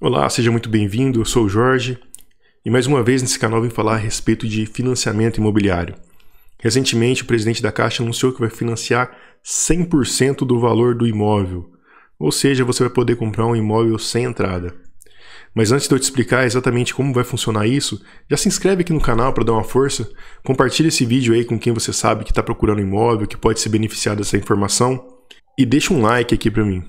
Olá, seja muito bem-vindo. Eu sou o Jorge e mais uma vez nesse canal vim falar a respeito de financiamento imobiliário. Recentemente, o presidente da Caixa anunciou que vai financiar 100% do valor do imóvel, ou seja, você vai poder comprar um imóvel sem entrada. Mas antes de eu te explicar exatamente como vai funcionar isso, já se inscreve aqui no canal para dar uma força, compartilha esse vídeo aí com quem você sabe que está procurando imóvel, que pode se beneficiar dessa informação e deixa um like aqui para mim.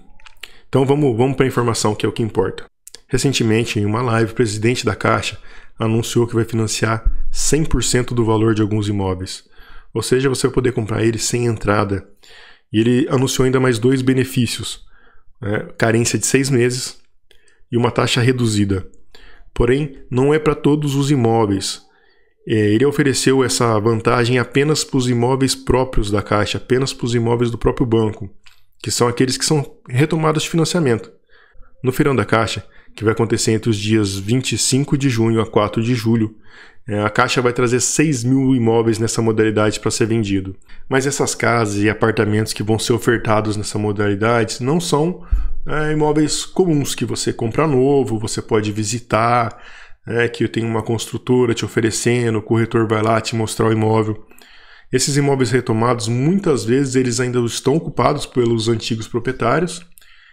Então vamos, vamos para a informação que é o que importa. Recentemente, em uma live, o presidente da Caixa anunciou que vai financiar 100% do valor de alguns imóveis. Ou seja, você vai poder comprar ele sem entrada. E ele anunciou ainda mais dois benefícios: né? carência de seis meses e uma taxa reduzida. Porém, não é para todos os imóveis. É, ele ofereceu essa vantagem apenas para os imóveis próprios da Caixa, apenas para os imóveis do próprio banco, que são aqueles que são retomados de financiamento. No Feirão da Caixa, que vai acontecer entre os dias 25 de junho a 4 de julho, é, a Caixa vai trazer 6 mil imóveis nessa modalidade para ser vendido. Mas essas casas e apartamentos que vão ser ofertados nessa modalidade não são é, imóveis comuns que você compra novo, você pode visitar, é, que tem uma construtora te oferecendo, o corretor vai lá te mostrar o imóvel. Esses imóveis retomados, muitas vezes, eles ainda estão ocupados pelos antigos proprietários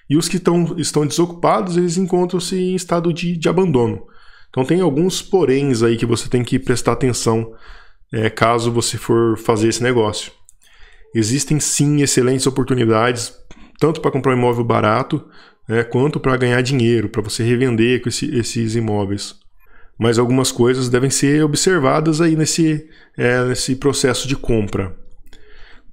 e os que tão, estão desocupados, eles encontram-se em estado de, de abandono. Então tem alguns poréns aí que você tem que prestar atenção é, caso você for fazer esse negócio. Existem sim excelentes oportunidades, tanto para comprar um imóvel barato, é, quanto para ganhar dinheiro, para você revender esse, esses imóveis. Mas algumas coisas devem ser observadas aí nesse, é, nesse processo de compra.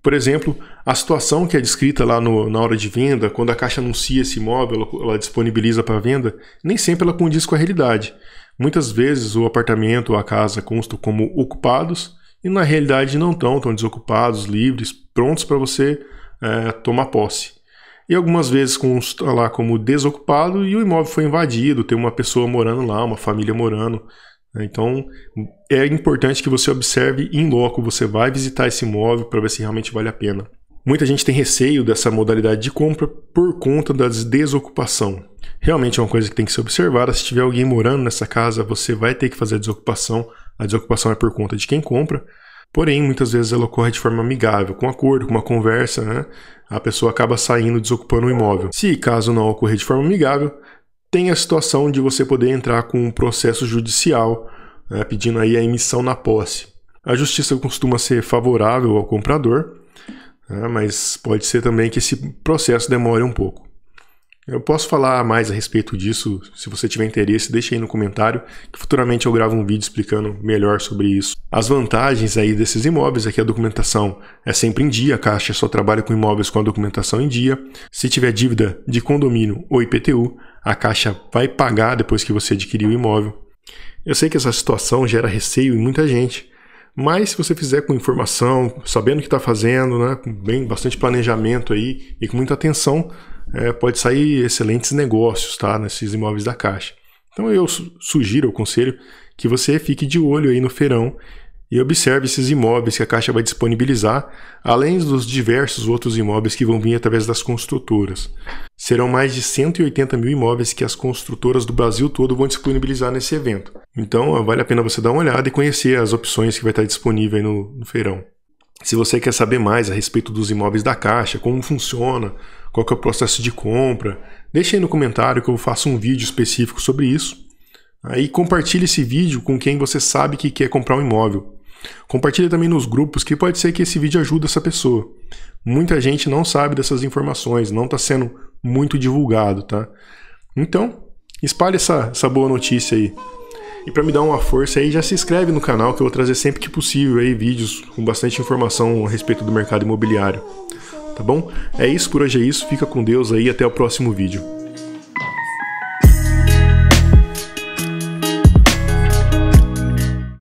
Por exemplo, a situação que é descrita lá no, na hora de venda, quando a Caixa anuncia esse imóvel, ela, ela disponibiliza para venda, nem sempre ela condiz com a realidade. Muitas vezes o apartamento ou a casa constam como ocupados e na realidade não estão, estão desocupados, livres, prontos para você é, tomar posse. E algumas vezes consta lá como desocupado e o imóvel foi invadido, tem uma pessoa morando lá, uma família morando. Né? Então, é importante que você observe em loco, você vai visitar esse imóvel para ver se realmente vale a pena. Muita gente tem receio dessa modalidade de compra por conta da desocupação. Realmente é uma coisa que tem que ser observada. Se tiver alguém morando nessa casa, você vai ter que fazer a desocupação. A desocupação é por conta de quem compra. Porém, muitas vezes ela ocorre de forma amigável, com um acordo, com uma conversa, né? A pessoa acaba saindo desocupando o imóvel. Se caso não ocorrer de forma amigável, tem a situação de você poder entrar com um processo judicial né, pedindo aí a emissão na posse. A justiça costuma ser favorável ao comprador, né, mas pode ser também que esse processo demore um pouco. Eu posso falar mais a respeito disso, se você tiver interesse, deixe aí no comentário, que futuramente eu gravo um vídeo explicando melhor sobre isso. As vantagens aí desses imóveis é que a documentação é sempre em dia, a Caixa só trabalha com imóveis com a documentação em dia. Se tiver dívida de condomínio ou IPTU, a Caixa vai pagar depois que você adquirir o imóvel. Eu sei que essa situação gera receio em muita gente, mas se você fizer com informação, sabendo o que está fazendo, né, com bem, bastante planejamento aí e com muita atenção, é, pode sair excelentes negócios tá, nesses imóveis da Caixa. Então eu sugiro, eu conselho que você fique de olho aí no feirão e observe esses imóveis que a Caixa vai disponibilizar, além dos diversos outros imóveis que vão vir através das construtoras. Serão mais de 180 mil imóveis que as construtoras do Brasil todo vão disponibilizar nesse evento. Então vale a pena você dar uma olhada e conhecer as opções que vai estar disponível aí no, no feirão. Se você quer saber mais a respeito dos imóveis da Caixa, como funciona, qual que é o processo de compra, deixe aí no comentário que eu faço um vídeo específico sobre isso. Aí compartilhe esse vídeo com quem você sabe que quer comprar um imóvel. Compartilhe também nos grupos que pode ser que esse vídeo ajude essa pessoa. Muita gente não sabe dessas informações, não está sendo muito divulgado, tá? Então, espalhe essa, essa boa notícia aí. E para me dar uma força aí, já se inscreve no canal que eu vou trazer sempre que possível aí vídeos com bastante informação a respeito do mercado imobiliário. Tá bom? É isso por hoje é isso. Fica com Deus aí até o próximo vídeo.